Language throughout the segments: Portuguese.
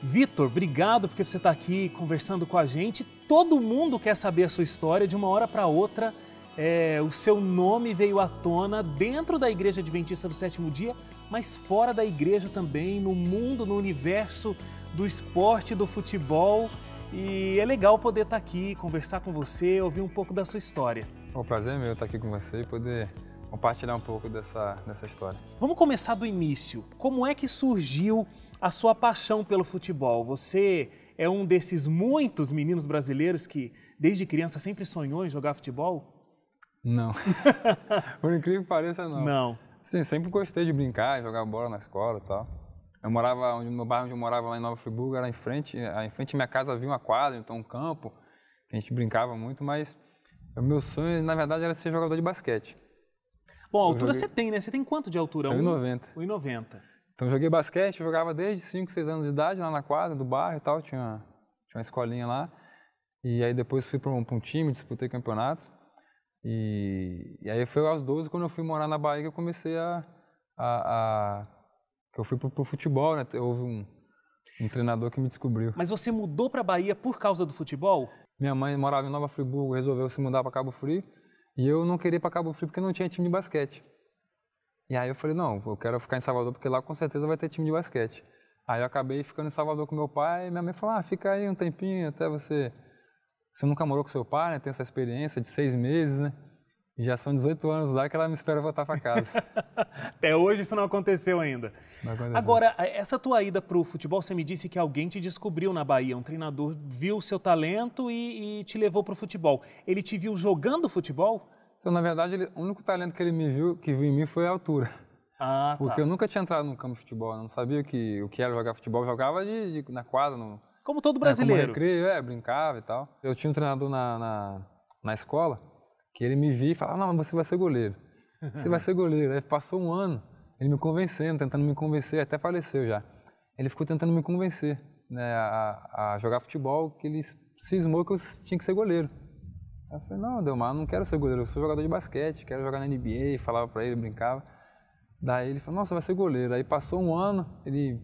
Vitor, obrigado porque você está aqui conversando com a gente. Todo mundo quer saber a sua história. De uma hora para outra, é, o seu nome veio à tona dentro da Igreja Adventista do Sétimo Dia, mas fora da igreja também, no mundo, no universo do esporte, do futebol. E é legal poder estar tá aqui, conversar com você, ouvir um pouco da sua história. O é prazer é meu estar tá aqui com você e poder compartilhar um pouco dessa, dessa história. Vamos começar do início. Como é que surgiu a sua paixão pelo futebol. Você é um desses muitos meninos brasileiros que, desde criança, sempre sonhou em jogar futebol? Não. Por incrível que pareça, não. Não. Sim, sempre gostei de brincar, jogar bola na escola e tal. Eu morava, onde, no bairro onde eu morava, lá em Nova Friburgo, era em frente, eh, em frente à minha casa havia uma quadra, então um campo, que a gente brincava muito, mas o meu sonho, na verdade, era ser jogador de basquete. Bom, altura joguei... você tem, né? Você tem quanto de altura? 1,90. 1,90. Então joguei basquete, jogava desde 5, 6 anos de idade lá na quadra do bairro e tal, tinha, tinha uma escolinha lá. E aí depois fui para um, um, time, disputei campeonatos. E, e, aí foi aos 12 quando eu fui morar na Bahia que eu comecei a. a, a que eu fui para o futebol, né? Houve um, um treinador que me descobriu. Mas você mudou para Bahia por causa do futebol? Minha mãe morava em Nova Friburgo, resolveu se mudar para Cabo Frio. E eu não queria ir para Cabo Frio porque não tinha time de basquete. E aí eu falei, não, eu quero ficar em Salvador porque lá com certeza vai ter time de basquete. Aí eu acabei ficando em Salvador com meu pai e minha mãe falou, ah, fica aí um tempinho até você... Você nunca morou com seu pai, né? Tem essa experiência de seis meses, né? E já são 18 anos lá que ela me espera voltar para casa. até hoje isso não aconteceu ainda. Não aconteceu. Agora, é, essa tua ida para o futebol, você me disse que alguém te descobriu na Bahia. Um treinador viu o seu talento e, e te levou para o futebol. Ele te viu jogando futebol? Então, na verdade, ele, o único talento que ele me viu, que viu em mim foi a altura. Ah, tá. Porque eu nunca tinha entrado no campo de futebol, não sabia o que, o que era jogar futebol. Eu jogava de, de, na quadra, no, como todo né, brasileiro. É, como recreio, é, brincava e tal. Eu tinha um treinador na, na, na escola que ele me via e falava, não, você vai ser goleiro. Você vai ser goleiro. Aí passou um ano, ele me convencendo, tentando me convencer, até faleceu já. Ele ficou tentando me convencer né, a, a jogar futebol, que ele cismou que eu tinha que ser goleiro. Eu falei, não, Delmar, não quero ser goleiro, eu sou jogador de basquete, quero jogar na NBA, falava para ele, brincava. Daí ele falou, nossa, vai ser goleiro. Aí passou um ano, ele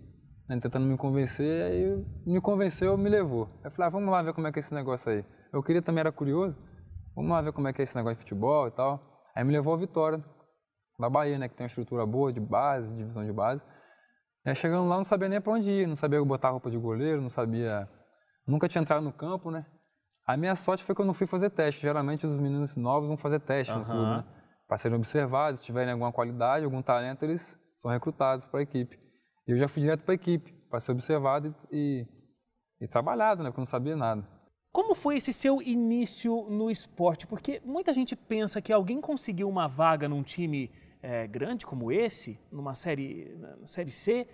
né, tentando me convencer, aí me convenceu, me levou. Aí eu falei, ah, vamos lá ver como é que é esse negócio aí. Eu queria também, era curioso, vamos lá ver como é que é esse negócio de futebol e tal. Aí me levou ao Vitória, da Bahia, né, que tem uma estrutura boa de base, divisão de base. Aí chegando lá, não sabia nem para onde ir, não sabia botar roupa de goleiro, não sabia... Nunca tinha entrado no campo, né? A minha sorte foi que eu não fui fazer teste. Geralmente os meninos novos vão fazer teste uhum. no clube, né? Para serem observados, se tiverem alguma qualidade, algum talento, eles são recrutados para a equipe. E eu já fui direto para a equipe, para ser observado e, e, e trabalhado, né? Porque eu não sabia nada. Como foi esse seu início no esporte? Porque muita gente pensa que alguém conseguiu uma vaga num time é, grande como esse, numa série, na série C,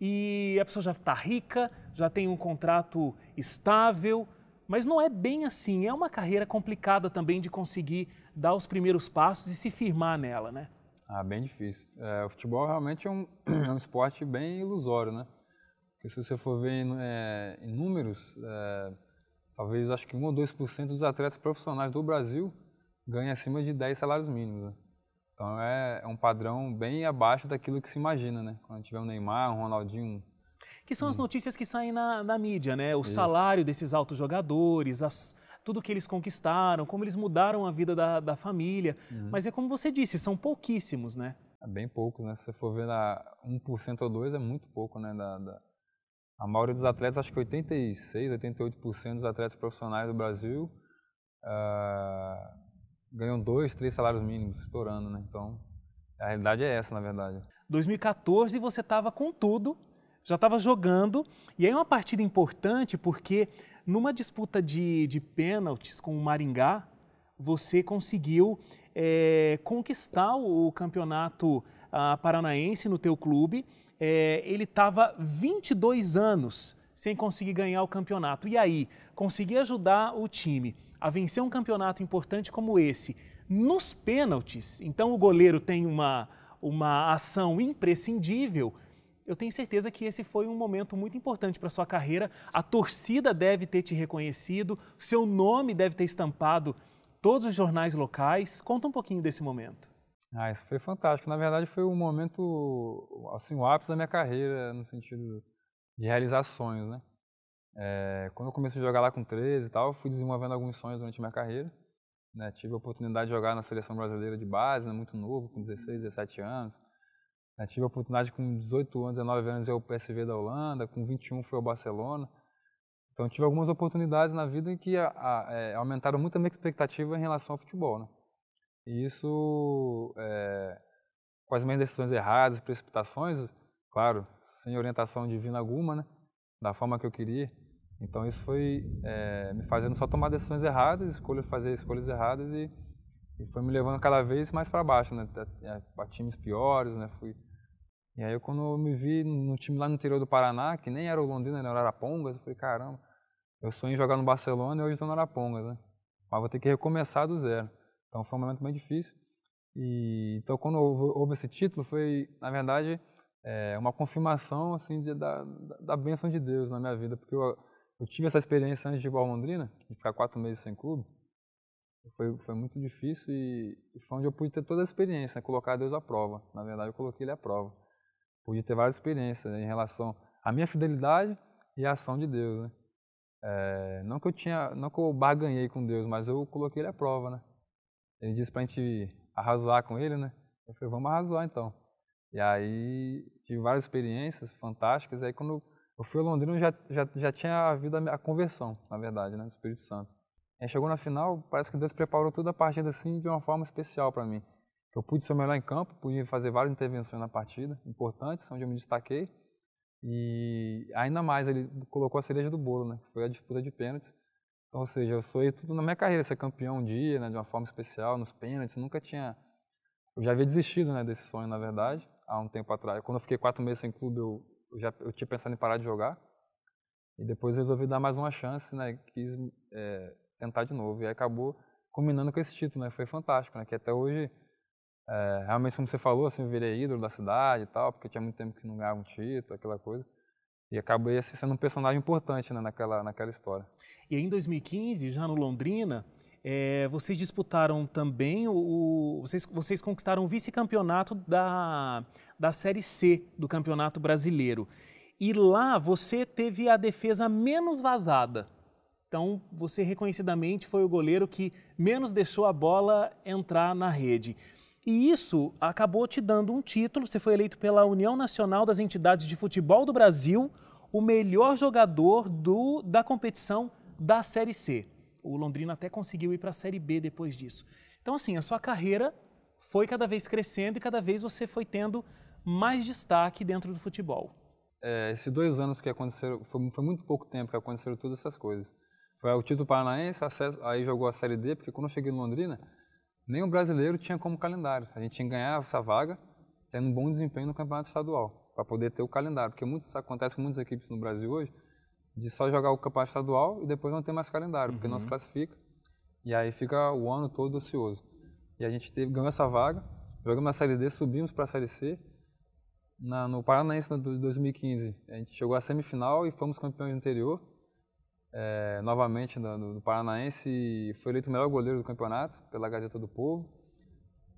e a pessoa já está rica, já tem um contrato estável, mas não é bem assim, é uma carreira complicada também de conseguir dar os primeiros passos e se firmar nela, né? Ah, bem difícil. É, o futebol realmente é um, é um esporte bem ilusório, né? Porque se você for ver em, é, em números, é, talvez acho que 1 ou 2% dos atletas profissionais do Brasil ganham acima de 10 salários mínimos. Né? Então é, é, um padrão bem abaixo daquilo que se imagina, né? Quando tiver um Neymar, um Ronaldinho, que são as hum. notícias que saem na, na mídia, né? O Isso. salário desses altos jogadores, as, tudo que eles conquistaram, como eles mudaram a vida da, da família. Uhum. Mas é como você disse, são pouquíssimos, né? É bem pouco, né? Se você for ver 1% ou 2% é muito pouco, né? Da, da... A maioria dos atletas, acho que 86, 88% dos atletas profissionais do Brasil uh, ganham dois, três salários mínimos, estourando, né? Então, a realidade é essa, na verdade. 2014 você estava com tudo já estava jogando. E aí é uma partida importante porque numa disputa de, de pênaltis com o Maringá, você conseguiu é, conquistar o campeonato a, ah, paranaense no teu clube. É, ele estava 22 anos sem conseguir ganhar o campeonato. E aí, conseguir ajudar o time a vencer um campeonato importante como esse nos pênaltis. Então o goleiro tem uma, uma ação imprescindível eu tenho certeza que esse foi um momento muito importante para sua carreira. A torcida deve ter te reconhecido, seu nome deve ter estampado todos os jornais locais. Conta um pouquinho desse momento. Ah, isso foi fantástico. Na verdade, foi um momento, assim, o ápice da minha carreira, no sentido de realizar sonhos, né? É, quando eu comecei a jogar lá com 13 e tal, fui desenvolvendo alguns sonhos durante a minha carreira. Né? Tive a oportunidade de jogar na seleção brasileira de base, né? muito novo, com 16, 17 anos. Eu né, tive a oportunidade com 18 anos, 19 anos, eu PSV da Holanda, com 21 foi ao Barcelona. Então tive algumas oportunidades na vida em que a, a, é, aumentaram muito a minha expectativa em relação ao futebol, né? E isso, é, com as minhas decisões erradas, precipitações, claro, sem orientação divina alguma, né? Da forma que eu queria. Então isso foi é, me fazendo só tomar decisões erradas, escolha fazer escolhas erradas e, e foi me levando cada vez mais para baixo, né? A, a, times piores, né? Fui e aí, eu, quando eu me vi no time lá no interior do Paraná, que nem era o Londrina, era o Arapongas, eu falei, caramba, eu sonhei em jogar no Barcelona e hoje estou no Arapongas, né? Mas vou ter que recomeçar do zero. Então foi um momento bem difícil. E, então, quando houve, houve esse título, foi, na verdade, é, uma confirmação assim, de, da, da bênção de Deus na minha vida, porque eu, eu tive essa experiência antes de ir para Londrina, de ficar quatro meses sem clube. Foi, foi muito difícil e, e foi onde eu pude ter toda a experiência, né? colocar Deus à prova. Na verdade, eu coloquei ele à prova pude ter várias experiências né, em relação à minha fidelidade e à ação de Deus, né? É, não que eu tinha, não que eu barganhei com Deus, mas eu coloquei ele à prova, né? Ele disse para a gente arrazoar com ele, né? Eu falei, vamos arrazoar então. E aí tive várias experiências fantásticas. Aí quando eu fui a Londrina, eu já, já, já tinha havido a conversão, na verdade, né? Do Espírito Santo. Aí chegou na final, parece que Deus preparou toda a partida assim de uma forma especial para mim. Eu pude ser o melhor em campo, pude fazer várias intervenções na partida, importantes, onde eu me destaquei. E ainda mais, ele colocou a cereja do bolo, né? Foi a disputa de pênaltis. Então, ou seja, eu sonhei tudo na minha carreira, ser campeão um dia, né? De uma forma especial, nos pênaltis. Nunca tinha. Eu já havia desistido, né? Desse sonho, na verdade, há um tempo atrás. Quando eu fiquei quatro meses sem clube, eu, eu já eu tinha pensado em parar de jogar. E depois resolvi dar mais uma chance, né? Quis é, tentar de novo. E aí acabou combinando com esse título, né? Foi fantástico, né? Que até hoje é, realmente, como você falou, assim, eu virei ídolo da cidade e tal, porque tinha muito tempo que não ganhava um título, aquela coisa. E acabei assim, sendo um personagem importante né, naquela, naquela história. E aí, em 2015, já no Londrina, é, vocês disputaram também, o, vocês, vocês conquistaram o vice-campeonato da, da Série C do Campeonato Brasileiro. E lá você teve a defesa menos vazada. Então, você reconhecidamente foi o goleiro que menos deixou a bola entrar na rede. E isso acabou te dando um título. Você foi eleito pela União Nacional das Entidades de Futebol do Brasil o melhor jogador do, da competição da Série C. O Londrina até conseguiu ir para a Série B depois disso. Então, assim, a sua carreira foi cada vez crescendo e cada vez você foi tendo mais destaque dentro do futebol. É, esses dois anos que aconteceram, foi, foi, muito pouco tempo que aconteceram todas essas coisas. Foi o título paranaense, acesso, aí jogou a Série D, porque quando eu cheguei no Londrina, nem o brasileiro tinha como calendário. A gente tinha que ganhar essa vaga tendo um bom desempenho no campeonato estadual, para poder ter o calendário. Porque muito, acontece com muitas equipes no Brasil hoje, de só jogar o campeonato estadual e depois não ter mais calendário, uhum. porque não se uhum. classifica. E aí fica o ano todo ocioso. E a gente teve, ganhou essa vaga, jogamos a Série D, subimos para a Série C. Na, no Paranaense de 2015, a gente chegou à semifinal e fomos campeões do interior é, novamente no, no, Paranaense e foi eleito o melhor goleiro do campeonato pela Gazeta do Povo.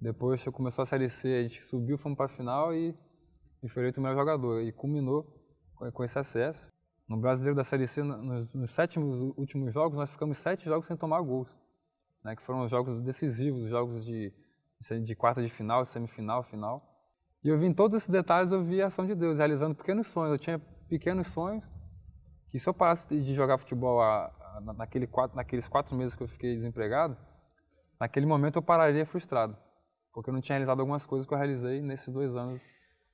Depois começou a Série C, a gente subiu, fomos para a final e, e foi eleito o melhor jogador. E culminou com, com esse acesso. No Brasileiro da Série C, nos, nos sete últimos jogos, nós ficamos sete jogos sem tomar gols. Né, que foram os jogos decisivos, os jogos de, de quarta de final, semifinal, final. E eu vi em todos esses detalhes, eu vi a ação de Deus, realizando pequenos sonhos. Eu tinha pequenos sonhos que se eu parasse de jogar futebol a, a, naquele quatro, naqueles quatro meses que eu fiquei desempregado, naquele momento eu pararia frustrado, porque eu não tinha realizado algumas coisas que eu realizei nesses dois anos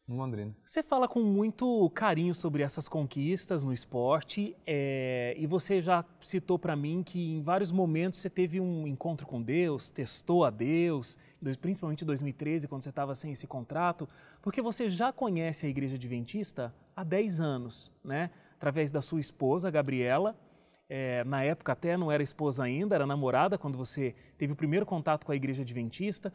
no Londrina. Você fala com muito carinho sobre essas conquistas no esporte é, e você já citou para mim que em vários momentos você teve um encontro com Deus, testou a Deus, principalmente em 2013, quando você estava sem esse contrato, porque você já conhece a Igreja Adventista há 10 anos, né? através da sua esposa, Gabriela. É, na época até não era esposa ainda, era namorada quando você teve o primeiro contato com a igreja adventista.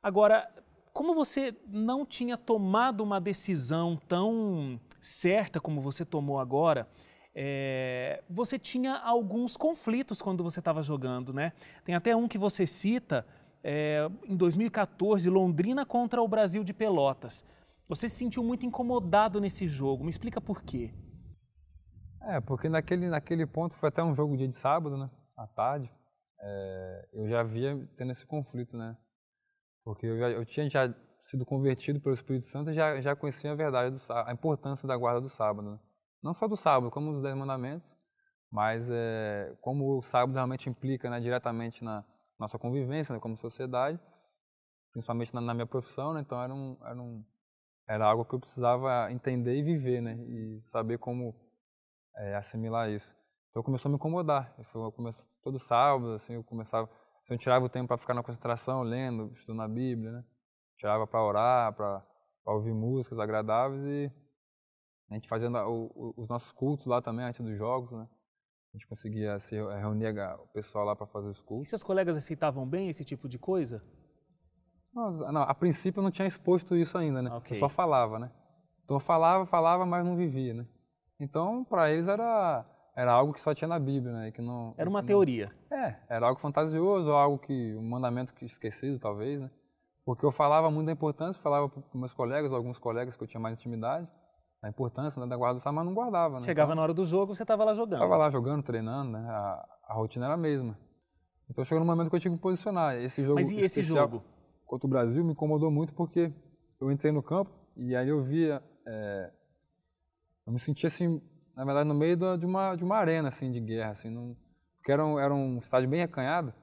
Agora, como você não tinha tomado uma decisão tão certa como você tomou agora, é, você tinha alguns conflitos quando você estava jogando, né? Tem até um que você cita é, em 2014, Londrina contra o Brasil de Pelotas. Você se sentiu muito incomodado nesse jogo. Me explica por quê. É, porque naquele, naquele ponto foi até um jogo dia de sábado, né? À tarde. É, eu já via tendo esse conflito, né? Porque eu, já, eu tinha já sido convertido pelo Espírito Santo e já, já conhecia a verdade, do, a importância da guarda do sábado. Né? Não só do sábado, como dos Dez Mandamentos, mas é, como o sábado realmente implica né, diretamente na nossa convivência né, como sociedade, principalmente na, na minha profissão, né, então era, um, era, um, era algo que eu precisava entender e viver, né? E saber como é, assimilar isso. Então começou a me incomodar. Eu comecei, todo sábado, assim, eu começava. Assim, eu tirava o tempo para ficar na concentração, lendo, estudando a Bíblia, né? Tirava para orar, para ouvir músicas agradáveis e a gente fazendo o, o, os nossos cultos lá também, antes dos jogos, né? A gente conseguia se é, reunir o pessoal lá para fazer os cultos. E seus colegas aceitavam bem esse tipo de coisa? Não, não, a princípio eu não tinha exposto isso ainda, né? Okay. Eu só falava, né? Então eu falava, falava, mas não vivia, né? Então, para eles era, era algo que só tinha na Bíblia, né? Que não, era uma não, teoria. É, era algo fantasioso, algo que, um mandamento que esquecido, talvez, né? Porque eu falava muito da importância, falava para meus colegas, alguns colegas que eu tinha mais intimidade, a importância né, da guarda do sábado, mas não guardava. Né? Chegava então, na hora do jogo, você estava lá jogando. Estava lá jogando, treinando, né? A, a, rotina era a mesma. Então chegou no momento que eu tive que me posicionar. Esse jogo mas e esse jogo? contra o Brasil me incomodou muito porque eu entrei no campo e aí eu via é, eu me senti assim, na verdade, no meio de uma, de uma arena assim de guerra, assim, não, porque era um, era um estádio bem acanhado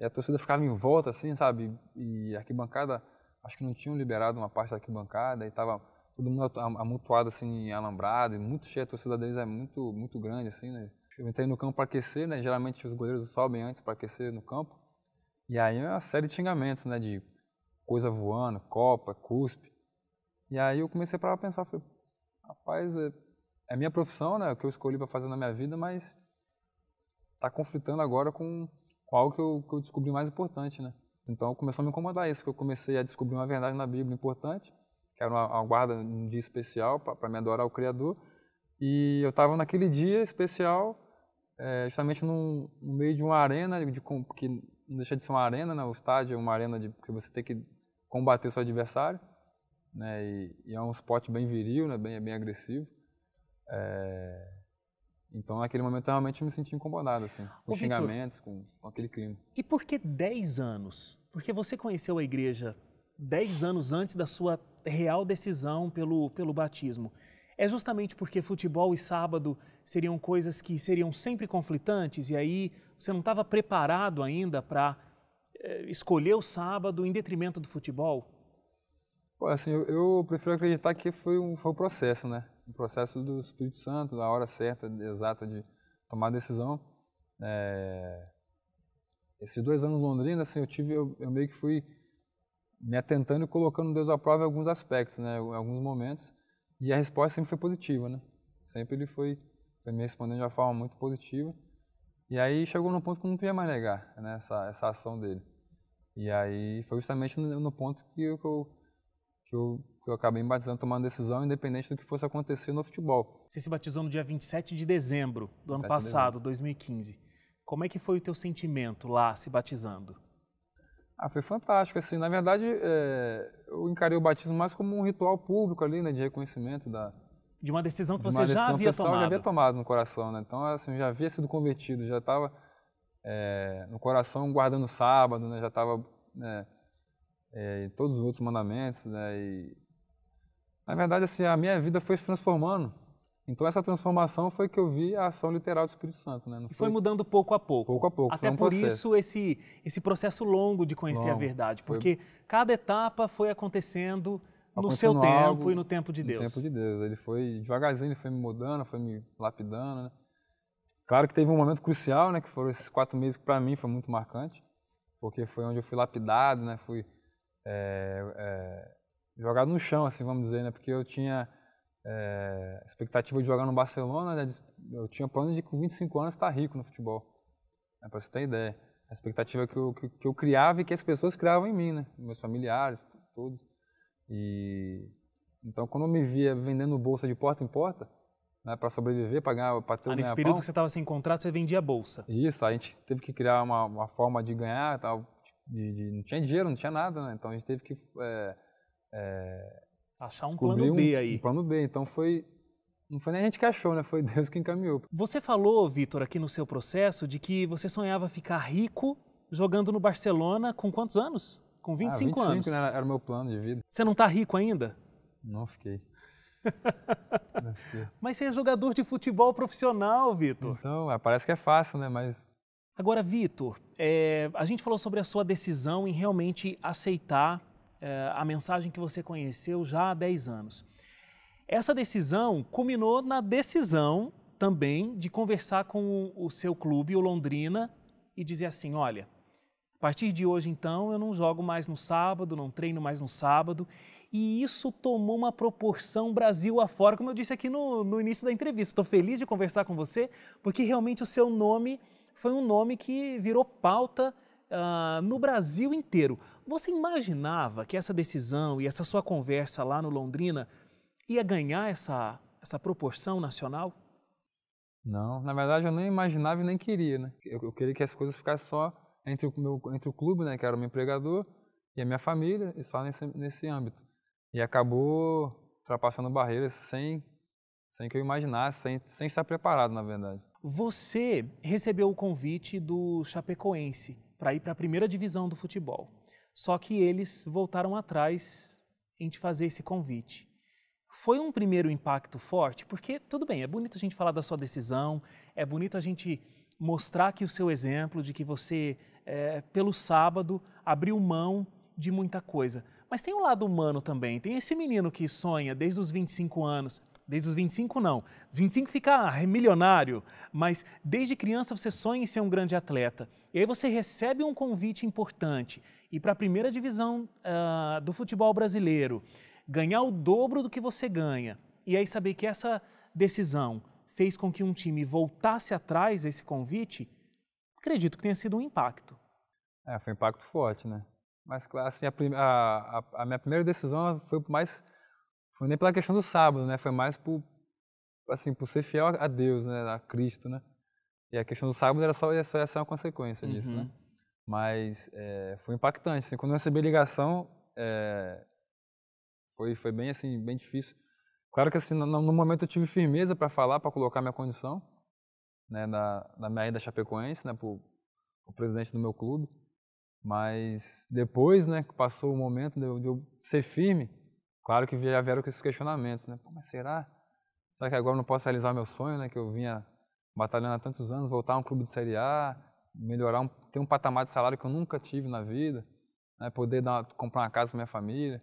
e a torcida ficava em volta, assim, sabe? E a arquibancada, acho que não tinham liberado uma parte da arquibancada e estava todo mundo amontoado assim, alambrado, e muito cheio, a torcida deles é muito, muito grande, assim, né? Eu entrei no campo para aquecer, né? Geralmente os goleiros sobem antes para aquecer no campo. E aí é uma série de xingamentos, né? De coisa voando, copa, cuspe. E aí eu comecei a pensar, falei, rapaz, é é minha profissão, né? O que eu escolhi para fazer na minha vida, mas está conflitando agora com, qual algo que eu, que eu descobri mais importante, né? Então começou a me incomodar isso, que eu comecei a descobrir uma verdade na Bíblia importante, que era uma, uma guarda um dia especial para me adorar o Criador. E eu estava naquele dia especial, é, justamente num, no meio de uma arena, de, de, que não deixa de ser uma arena, né? O estádio é uma arena de, que você tem que combater o seu adversário, né? E, e é um esporte bem viril, né? Bem, bem agressivo. É... Então, naquele momento, eu realmente me senti incomodado, assim, com Ô, xingamentos, Victor, com, com, aquele clima. E por que 10 anos? Porque você conheceu a igreja 10 anos antes da sua real decisão pelo, pelo batismo. É justamente porque futebol e sábado seriam coisas que seriam sempre conflitantes e aí você não estava preparado ainda para é, eh, escolher o sábado em detrimento do futebol? Pô, assim, eu, eu prefiro acreditar que foi um, foi um processo, né? o processo do Espírito Santo, a hora certa, exata de tomar a decisão. É, esses dois anos em Londrina, assim, eu tive, eu, eu, meio que fui me atentando e colocando Deus à prova em alguns aspectos, né, em alguns momentos, e a resposta sempre foi positiva, né? Sempre ele foi, foi me respondendo de uma forma muito positiva. E aí chegou no ponto que eu não podia mais negar né, essa, essa ação dele. E aí foi justamente no, no ponto que eu, que eu, que eu eu acabei me batizando, tomando decisão, independente do que fosse acontecer no futebol. Você se batizou no dia 27 de dezembro do ano passado, de 2015. Como é que foi o teu sentimento lá, se batizando? Ah, foi fantástico, assim, na verdade, é, eu encarei o batismo mais como um ritual público ali, né, de reconhecimento da... De uma decisão que de você decisão já havia pessoal, tomado. já havia tomado no coração, né, então, assim, já havia sido convertido, já estava é, eh, no coração guardando o sábado, né, já estava, né, é, todos os outros mandamentos, né, e na verdade, assim, a minha vida foi se transformando. Então essa transformação foi que eu vi a ação literal do Espírito Santo, né? Não e foi, mudando pouco a pouco. Pouco a pouco. Até um por processo. isso esse esse processo longo de conhecer longo. a verdade, porque foi... cada etapa foi acontecendo no seu tempo algo, e no tempo de Deus. No tempo de Deus. Ele foi devagarzinho, ele foi me mudando, foi me lapidando. Né? Claro que teve um momento crucial, né? Que foram esses quatro meses que para mim foi muito marcante, porque foi onde eu fui lapidado, né? Fui é, é, jogado no chão, assim, vamos dizer, né? Porque eu tinha é, expectativa de jogar no Barcelona, né? eu tinha plano de com 25 anos estar tá rico no futebol, né? para você ter ideia. A expectativa que eu, que, que, eu criava e que as pessoas criavam em mim, né? Meus familiares, todos. E então, quando eu me via vendendo bolsa de porta em porta, né, para sobreviver, pagar para ter um Nesse período pão, que você estava sem contrato, você vendia bolsa. Isso, a gente teve que criar uma, uma forma de ganhar, tal, de, de, não tinha dinheiro, não tinha nada, né? então a gente teve que é, é, Achar um plano B aí. Um, plano B. Então foi não foi nem a gente que achou, né? Foi Deus que encaminhou. Você falou, Vitor, aqui no seu processo, de que você sonhava ficar rico jogando no Barcelona com quantos anos? Com 25, ah, 25 anos. 25 né? era o meu plano de vida. Você não está rico ainda? Não fiquei. não fiquei. Mas você é jogador de futebol profissional, Vitor. Então, é, parece que é fácil, né? Mas. Agora, Vitor, é... a gente falou sobre a sua decisão em realmente aceitar eh, a mensagem que você conheceu já há 10 anos. Essa decisão culminou na decisão também de conversar com o seu clube, o Londrina, e dizer assim: olha, a partir de hoje então eu não jogo mais no sábado, não treino mais no sábado. E isso tomou uma proporção Brasil afora, como eu disse aqui no, no início da entrevista. Estou feliz de conversar com você, porque realmente o seu nome foi um nome que virou pauta uh, no Brasil inteiro. Você imaginava que essa decisão e essa sua conversa lá no Londrina ia ganhar essa, essa proporção nacional? Não, na verdade eu nem imaginava e nem queria, né? Eu, eu queria que as coisas ficassem só entre o, meu, entre o clube, né, que era o meu empregador, e a minha família, e só nesse, nesse âmbito. E acabou ultrapassando barreiras sem, sem que eu imaginasse, sem, sem estar preparado, na verdade. Você recebeu o convite do Chapecoense para ir para a primeira divisão do futebol. Só que eles voltaram atrás em te fazer esse convite. Foi um primeiro impacto forte, porque tudo bem, é bonito a gente falar da sua decisão, é bonito a gente mostrar que o seu exemplo de que você, é, pelo sábado, abriu mão de muita coisa. Mas tem o um lado humano também. Tem esse menino que sonha desde os 25 anos. Desde os 25 não. Os 25 fica milionário, mas desde criança você sonha em ser um grande atleta. E aí você recebe um convite importante e para a primeira divisão uh, do futebol brasileiro, ganhar o dobro do que você ganha. E aí saber que essa decisão fez com que um time voltasse atrás esse convite, acredito que tenha sido um impacto. É, foi um impacto forte, né? Mas claro, assim, a, a, a, minha primeira decisão foi mais foi nem pela questão do sábado, né? Foi mais por assim, por ser fiel a Deus, né, a Cristo, né? E a questão do sábado era só, essa é uma consequência uhum. disso, né? Uhum. Mas é, foi impactante. Assim, quando eu recebi a ligação, é, foi, foi bem assim, bem difícil. Claro que assim, no, no momento eu tive firmeza para falar, para colocar minha condição, né, da, da minha ida Chapecoense, né, pro, pro presidente do meu clube. Mas depois, né, que passou o momento de eu, de eu ser firme, claro que já vieram com esses questionamentos, né? Pô, mas será? Será que agora eu não posso realizar meu sonho, né, que eu vinha batalhando há tantos anos, voltar a um clube de Série A, melhorar, um, ter um patamar de salário que eu nunca tive na vida, né? poder dar, comprar uma casa para minha família.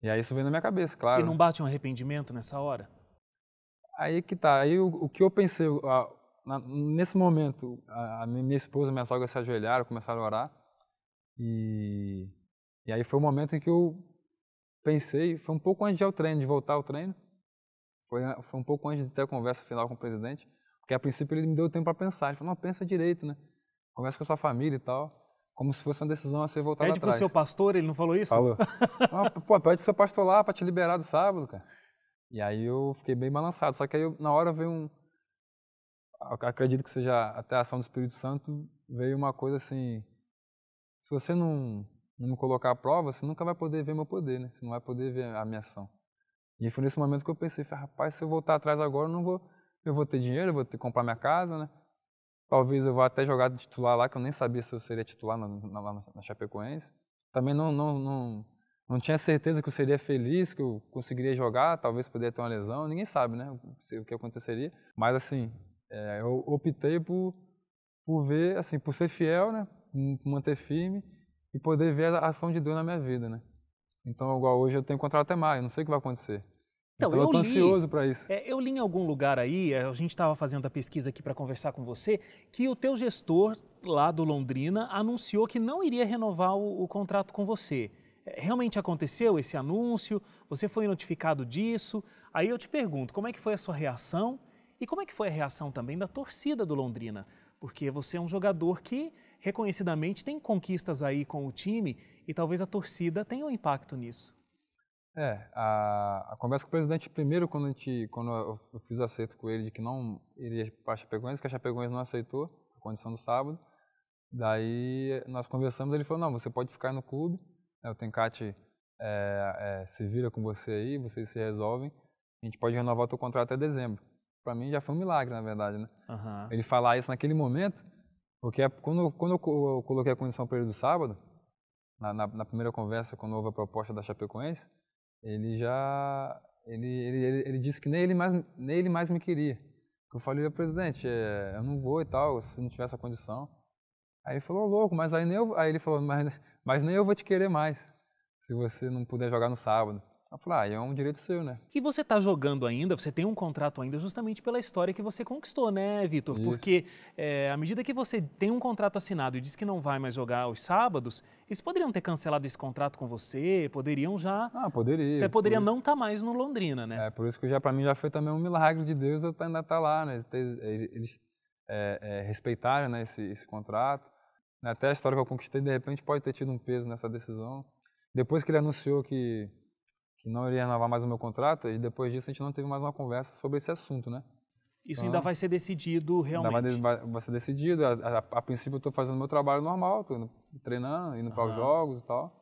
E aí isso veio na minha cabeça, claro. E não bate um arrependimento nessa hora? Aí que tá. Aí o, o que eu pensei, a, na, nesse momento, a, a minha esposa e minha sogra se ajoelharam, começaram a orar. E, e aí foi o momento em que eu pensei, foi um pouco antes de ir ao treino, de voltar ao treino. Foi, foi um pouco antes de ter a conversa final com o presidente. Porque a princípio ele me deu tempo para pensar. Ele falou, não, pensa direito, né? Começa com a sua família e tal. Como se fosse uma decisão a ser voltada Pede atrás. Pede pro seu pastor, ele não falou isso? Falou. pô, pede seu pastor lá para te liberar do sábado, cara. E aí eu fiquei bem balançado. Só que aí, eu, na hora, veio um... Acredito que seja até a ação do Espírito Santo, veio uma coisa assim... Se você não, não me colocar à prova, você nunca vai poder ver meu poder, né? Você não vai poder ver a minha ação. E foi nesse momento que eu pensei, rapaz, se eu voltar atrás agora, eu não vou eu vou ter dinheiro, eu vou ter que comprar minha casa, né? Talvez eu vá até jogar de titular lá, que eu nem sabia se eu seria titular na, na, na Chapecoense. Também não, não, não, não tinha certeza que eu seria feliz, que eu conseguiria jogar, talvez poderia ter uma lesão, ninguém sabe, né? O que aconteceria. Mas, assim, é, eu optei por, por ver, assim, por ser fiel, né? Por manter firme e poder ver a ação de Deus na minha vida, né? Então, igual hoje eu tenho contrato até maio, não sei o que vai acontecer. Então, então, eu, eu li, ansioso para isso. É, eu li em algum lugar aí, é, a gente estava fazendo a pesquisa aqui para conversar com você, que o teu gestor lá do Londrina anunciou que não iria renovar o, o contrato com você. É, realmente aconteceu esse anúncio? Você foi notificado disso? Aí eu te pergunto, como é que foi a sua reação? E como é que foi a reação também da torcida do Londrina? Porque você é um jogador que reconhecidamente tem conquistas aí com o time e talvez a torcida tenha um impacto nisso. É, a, a, conversa com o presidente, primeiro, quando, a gente, quando eu fiz o acerto com ele de que não iria para a Chapecoense, que a Chapecoense não aceitou a condição do sábado, daí nós conversamos, ele falou, não, você pode ficar no clube, né, o Tencate é, é, se vira com você aí, vocês se resolvem, a gente pode renovar o teu contrato até dezembro. Para mim já foi um milagre, na verdade, né? Uhum. Ele falar isso naquele momento, porque é, quando, quando eu coloquei a condição para ele do sábado, na, na, na primeira conversa, quando houve a proposta da Chapecoense, ele já ele, ele, ele, ele, disse que nem ele mais nem ele mais me queria. Eu falei, presidente, é, eu não vou e tal, se não tiver essa condição. Aí ele falou, louco, mas aí nem eu, aí ele falou, mas, mas nem eu vou te querer mais, se você não puder jogar no sábado. Eu falei, ah, é um direito seu, né? E você está jogando ainda, você tem um contrato ainda justamente pela história que você conquistou, né, Vitor? Porque é, à medida que você tem um contrato assinado e diz que não vai mais jogar aos sábados, eles poderiam ter cancelado esse contrato com você, poderiam já... Ah, poderia. Você poderia não estar tá mais no Londrina, né? É, por isso que já para mim já foi também um milagre de Deus eu ainda estar tá lá, né? Eles é, é, respeitaram né, esse, esse contrato. Né? Até a história que eu conquistei, de repente, pode ter tido um peso nessa decisão. Depois que ele anunciou que que não iria renovar mais o meu contrato, e depois disso a gente não teve mais uma conversa sobre esse assunto, né? Isso então, ainda vai ser decidido realmente? Ainda vai, vai ser decidido. A, a, a princípio eu estou fazendo meu trabalho normal, estou treinando, indo para os jogos e tal,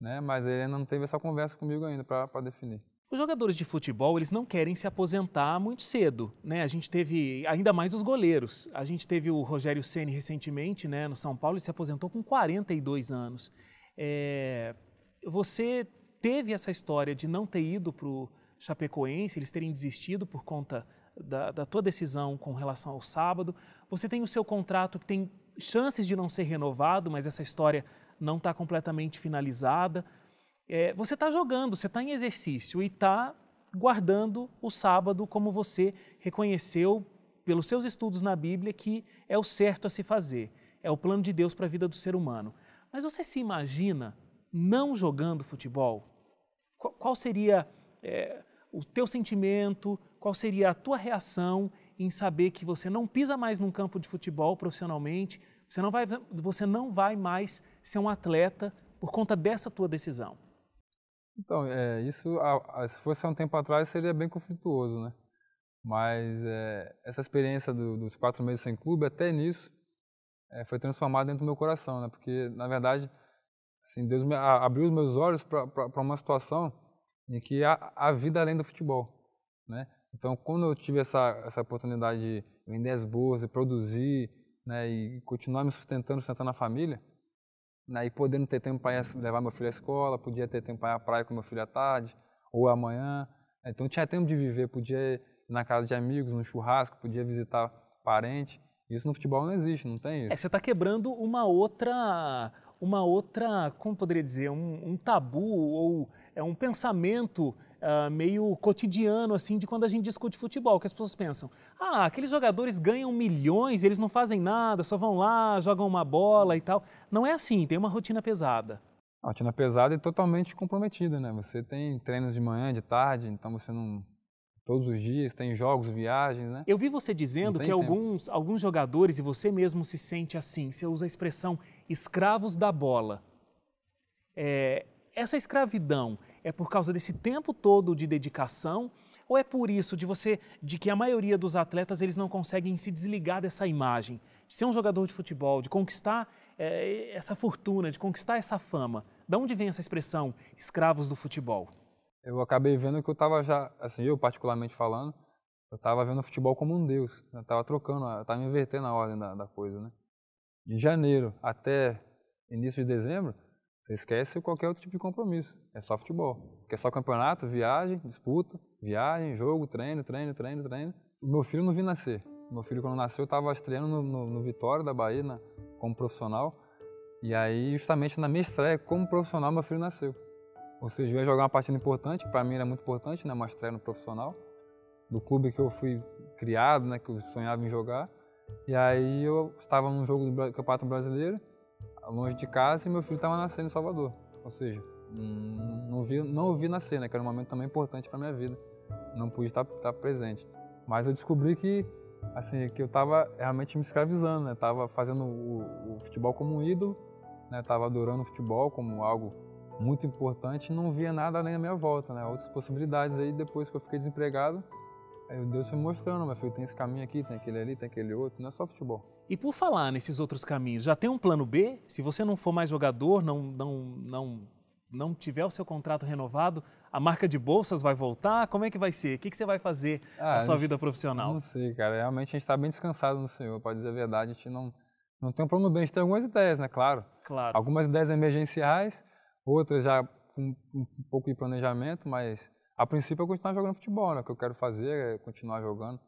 né? Mas ele ainda não teve essa conversa comigo ainda para definir. Os jogadores de futebol, eles não querem se aposentar muito cedo, né? A gente teve, ainda mais os goleiros. A gente teve o Rogério Ceni recentemente, né, no São Paulo, ele se aposentou com 42 anos. É... Você teve essa história de não ter ido para o Chapecoense, eles terem desistido por conta da, da tua decisão com relação ao sábado. Você tem o seu contrato que tem chances de não ser renovado, mas essa história não está completamente finalizada. É, você está jogando, você está em exercício e está guardando o sábado como você reconheceu pelos seus estudos na Bíblia que é o certo a se fazer, é o plano de Deus para a vida do ser humano. Mas você se imagina não jogando futebol? Qual, qual seria é, o teu sentimento, qual seria a tua reação em saber que você não pisa mais num campo de futebol profissionalmente, você não vai, você não vai mais ser um atleta por conta dessa tua decisão? Então, é, isso, a, a, se fosse há um tempo atrás, seria bem conflituoso, né? Mas é, essa experiência do, dos quatro meses sem clube, até nisso, é, foi transformada dentro do meu coração, né? Porque, na verdade, Assim, Deus me, a, abriu os meus olhos para uma situação em que há, há vida além do futebol, né? Então, quando eu tive essa, essa oportunidade de vender as bolsas, produzir, né, e continuar me sustentando, sustentando a família, né, e podendo ter tempo para levar meu filho à escola, podia ter tempo para ir à praia com meu filho à tarde ou amanhã. Né? Então, tinha tempo de viver, podia ir na casa de amigos, no churrasco, podia visitar parente. Isso no futebol não existe, não tem é, isso. É, você está quebrando uma outra uma outra, como poderia dizer, um, um tabu ou é um pensamento uh, meio cotidiano assim de quando a gente discute futebol, que as pessoas pensam: ah, aqueles jogadores ganham milhões, eles não fazem nada, só vão lá, jogam uma bola e tal. Não é assim, tem uma rotina pesada. A rotina pesada é totalmente comprometida, né? Você tem treinos de manhã, de tarde, então você não todos os dias, tem jogos, viagens, né? Eu vi você dizendo que alguns, alguns jogadores, e você mesmo se sente assim, você usa a expressão escravos da bola. É, essa escravidão é por causa desse tempo todo de dedicação ou é por isso de você de que a maioria dos atletas eles não conseguem se desligar dessa imagem de ser um jogador de futebol de conquistar é, essa fortuna de conquistar essa fama da onde vem essa expressão escravos do futebol eu acabei vendo que eu estava já, assim, eu particularmente falando, eu estava vendo o futebol como um deus. Né, eu estava trocando, eu estava invertendo a ordem da, da, coisa, né? De janeiro até início de dezembro, você esquece qualquer outro tipo de compromisso. É só futebol. Porque é só campeonato, viagem, disputa, viagem, jogo, treino, treino, treino, treino. O meu filho não vi nascer. O meu filho, quando nasceu, estava estreando no, no, no, Vitória da Bahia na, como profissional. E aí, justamente na minha estreia como profissional, meu filho nasceu seja, eu ia jogar uma partida importante, para mim era muito importante, né? uma estreia no profissional, do clube que eu fui criado, né? que eu sonhava em jogar. E aí eu estava num jogo do Campeonato Brasileiro, longe de casa, e meu filho estava nascendo em Salvador. Ou seja, hum, não vi, não vi nascer, né? que era um momento também importante para minha vida. Não pude estar, estar presente. Mas eu descobri que assim que eu estava realmente me escravizando, né? estava fazendo o, o futebol como um ídolo, né? estava adorando o futebol como algo muito importante, não via nada além da minha volta, né? Outras possibilidades aí depois que eu fiquei desempregado, Deus foi me mostrando, meu filho, tem esse caminho aqui, tem aquele ali, tem aquele outro, não é só futebol. E por falar nesses outros caminhos, já tem um plano B? Se você não for mais jogador, não, não, não, não tiver o seu contrato renovado, a marca de bolsas vai voltar? Como é que vai ser? O que, que você vai fazer ah, na sua vida profissional? Não sei, cara. Realmente a gente está bem descansado no Senhor, para dizer a verdade. A gente não, não tem um plano B, a gente tem algumas ideias, né? Claro. Claro. Algumas ideias emergenciais, Outras já com um, pouco de planejamento, mas a princípio eu continuar jogando futebol, né? O que eu quero fazer é continuar jogando,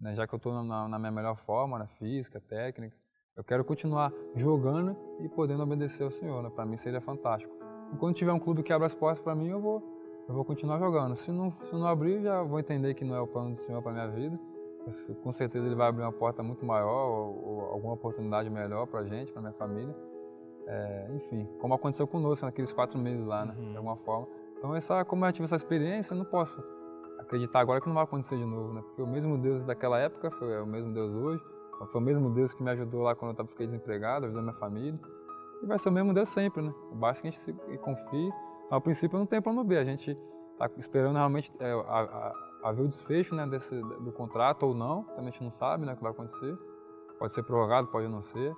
né? Já que eu estou na, na, minha melhor forma, na né? física, técnica, eu quero continuar jogando e podendo obedecer ao Senhor, né? Para mim seria fantástico. quando tiver um clube que abra as portas para mim, eu vou, eu vou continuar jogando. Se não, se não abrir, já vou entender que não é o plano do Senhor para minha vida. Com certeza ele vai abrir uma porta muito maior ou, ou alguma oportunidade melhor para gente, para minha família. É, enfim, como aconteceu conosco naqueles quatro meses lá, né, uhum. de alguma forma. Então, essa, como eu tive essa experiência, eu não posso acreditar agora que não vai acontecer de novo, né? Porque o mesmo Deus daquela época foi é o mesmo Deus hoje, foi o mesmo Deus que me ajudou lá quando eu fiquei desempregado, ajudou minha família, e vai ser o mesmo Deus sempre, né? Basta que é a gente se, confie. Então, a princípio, não tem plano B, a gente está esperando realmente é, a, a, a ver o desfecho né, desse, do contrato ou não, também a gente não sabe né, o que vai acontecer, pode ser prorrogado, pode não ser,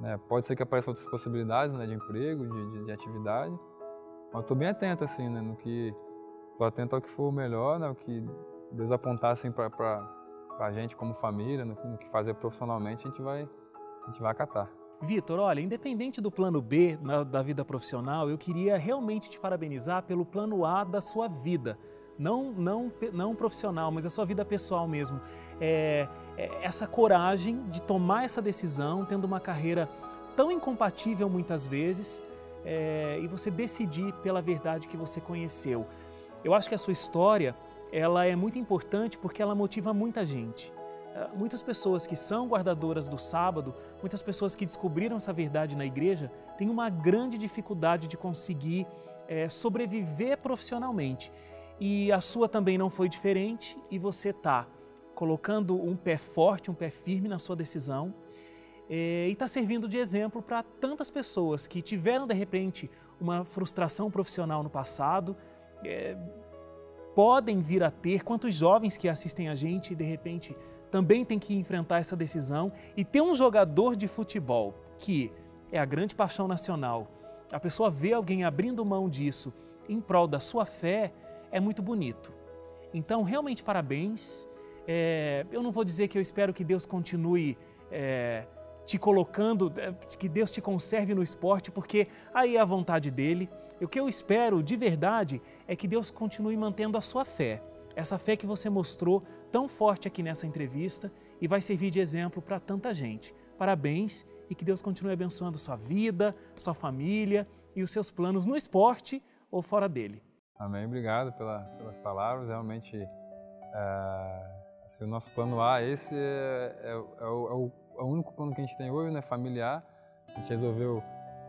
né? Pode ser que apareçam outras possibilidades né, de emprego, de, de, de atividade, mas estou bem atento assim, né, no que estou atento ao que for o melhor, né, o que Deus apontar assim para a gente como família, no, no que fazer profissionalmente, a gente vai, a gente vai acatar. Vitor, olha, independente do plano B na, da vida profissional, eu queria realmente te parabenizar pelo plano A da sua vida não, não, não profissional, mas a sua vida pessoal mesmo. É, é essa coragem de tomar essa decisão, tendo uma carreira tão incompatível muitas vezes, é, e você decidir pela verdade que você conheceu. Eu acho que a sua história ela é muito importante porque ela motiva muita gente. É, muitas pessoas que são guardadoras do sábado, muitas pessoas que descobriram essa verdade na igreja, têm uma grande dificuldade de conseguir é, sobreviver profissionalmente e a sua também não foi diferente e você está colocando um pé forte, um pé firme na sua decisão é, e está servindo de exemplo para tantas pessoas que tiveram de repente uma frustração profissional no passado, é, podem vir a ter, quantos jovens que assistem a gente de repente também tem que enfrentar essa decisão e ter um jogador de futebol que é a grande paixão nacional, a pessoa vê alguém abrindo mão disso em prol da sua fé, é muito bonito. Então, realmente, parabéns. É, eu não vou dizer que eu espero que Deus continue é, te colocando, é, que Deus te conserve no esporte, porque aí é a vontade dele. o que eu espero de verdade é que Deus continue mantendo a sua fé, essa fé que você mostrou tão forte aqui nessa entrevista e vai servir de exemplo para tanta gente. Parabéns e que Deus continue abençoando sua vida, sua família e os seus planos no esporte ou fora dele. Amém, obrigado pela, pelas palavras. Realmente, é, assim, o nosso plano A, esse é, é, é, é, o, é o único plano que a gente tem hoje, né? Familiar. A gente resolveu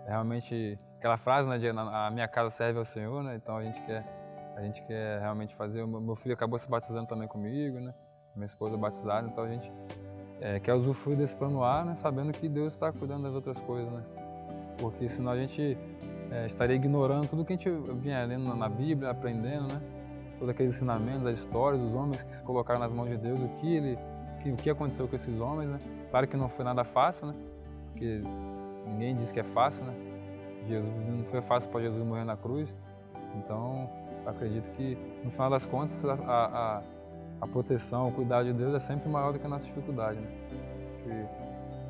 realmente aquela frase, né? De, a minha casa serve ao Senhor, né? Então a gente quer, a gente quer realmente fazer. O meu filho acabou se batizando também comigo, né? Minha esposa batizada, então a gente é, quer usufruir desse plano A, né? Sabendo que Deus está cuidando das outras coisas, né? Porque senão a gente é, estaria ignorando tudo que a gente vinha lendo na Bíblia, aprendendo, né? Todos aqueles ensinamentos, as histórias, os homens que se colocaram nas mãos de Deus, o que ele, o que aconteceu com esses homens, né? Claro que não foi nada fácil, né? Porque ninguém diz que é fácil, né? Jesus não foi fácil para Jesus morrer na cruz. Então, acredito que no final das contas a, a, a proteção, o cuidado de Deus é sempre maior do que a nossa dificuldade. Né? Que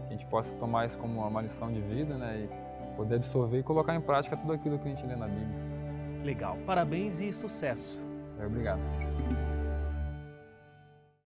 a gente possa tomar isso como uma lição de vida, né? E, poder absorver e colocar em prática tudo aquilo que a gente lê na Bíblia. Legal. Parabéns e sucesso. Obrigado.